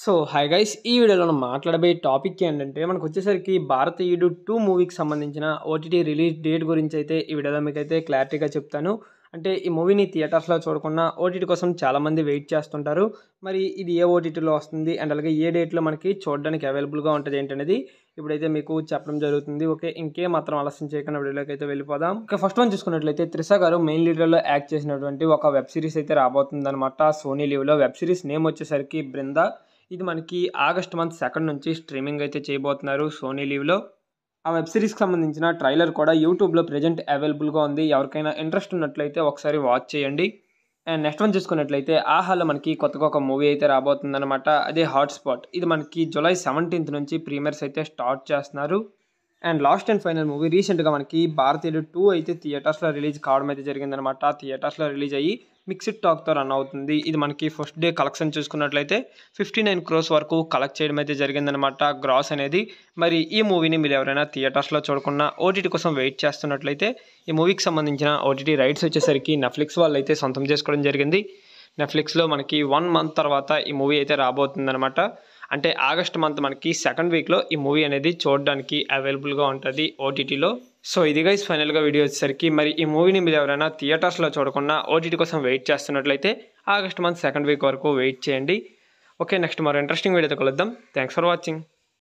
so hi guys ఈ వీడియోలో మనం మాట్లాడబోయే టాపిక్ ఏంటంటే మనకు వచ్చేసరికి భారతీయుడు టూ మూవీకి సంబంధించిన ఓటీటీ రిలీజ్ డేట్ గురించి అయితే ఈ వీడియోలో మీకైతే క్లారిటీగా చెప్తాను అంటే ఈ మూవీని థియేటర్స్లో చూడకుండా ఓటీటీ కోసం చాలామంది వెయిట్ చేస్తుంటారు మరి ఇది ఏ ఓటీటీలో వస్తుంది అండ్ అలాగే ఏ డేట్లో మనకి చూడడానికి అవైలబుల్గా ఉంటుంది ఏంటనేది ఇప్పుడైతే మీకు చెప్పడం జరుగుతుంది ఓకే ఇంకే మాత్రం ఆలస్యం చేయకుండా వీడియోలోకి అయితే వెళ్ళిపోదాం ఇక ఫస్ట్ వన్ చూసుకున్నట్లయితే త్రిష గారు మెయిన్ లీడర్లో యాక్ట్ చేసినటువంటి ఒక వెబ్ సిరీస్ అయితే రాబోతుంది అనమాట సోనీ లీవ్లో వెబ్ సిరీస్ నేమ్ వచ్చేసరికి బృందా ఇది మనకి ఆగస్ట్ మంత్ సెకండ్ నుంచి స్ట్రీమింగ్ అయితే చేయబోతున్నారు సోనీ లీవ్లో ఆ వెబ్ సిరీస్కి సంబంధించిన ట్రైలర్ కూడా యూట్యూబ్లో ప్రజెంట్ అవైలబుల్గా ఉంది ఎవరికైనా ఇంట్రెస్ట్ ఉన్నట్లయితే ఒకసారి వాచ్ చేయండి అండ్ నెక్స్ట్ వన్ చూసుకున్నట్లయితే ఆహాలో మనకి కొత్తగా ఒక మూవీ అయితే రాబోతుందన్నమాట అదే హాట్స్పాట్ ఇది మనకి జూలై సెవెంటీన్త్ నుంచి ప్రీమియర్స్ అయితే స్టార్ట్ చేస్తున్నారు and last and final movie రీసెంట్గా మనకి భారతీయుడు టూ అయితే థియేటర్స్లో రిలీజ్ కావడం అయితే జరిగిందనమాట థియేటర్స్లో రిలీజ్ అయ్యి మిక్సిడ్ టాక్తో రన్ అవుతుంది ఇది మనకి ఫస్ట్ డే కలెక్షన్ చూసుకున్నట్లయితే ఫిఫ్టీ నైన్ క్రోస్ వరకు కలెక్ట్ చేయడం అయితే జరిగిందనమాట గ్రాస్ అనేది మరి ఈ మూవీని మీరు ఎవరైనా థియేటర్స్లో చూడకుండా ఓటీటీ కోసం వెయిట్ చేస్తున్నట్లయితే ఈ మూవీకి సంబంధించిన ఓటీటీ రైట్స్ వచ్చేసరికి నెట్ఫ్లిక్స్ వాళ్ళు అయితే సొంతం చేసుకోవడం జరిగింది నెట్ఫ్లిక్స్లో మనకి వన్ మంత్ తర్వాత ఈ మూవీ అయితే రాబోతుందనమాట అంటే ఆగస్ట్ మంత్ మనకి సెకండ్ వీక్లో ఈ మూవీ అనేది చూడడానికి అవైలబుల్గా ఉంటుంది ఓటీటీలో సో ఇది గైస్ ఫైనల్గా వీడియో వచ్చేసరికి మరి ఈ మూవీని మీరు ఎవరైనా థియేటర్స్లో చూడకుండా ఓటీటీ కోసం వెయిట్ చేస్తున్నట్లయితే ఆగస్ట్ మంత్ సెకండ్ వీక్ వరకు వెయిట్ చేయండి ఓకే నెక్స్ట్ మరో ఇంట్రెస్టింగ్ వీడియోతో కలుద్దాం థ్యాంక్స్ ఫర్ వాచింగ్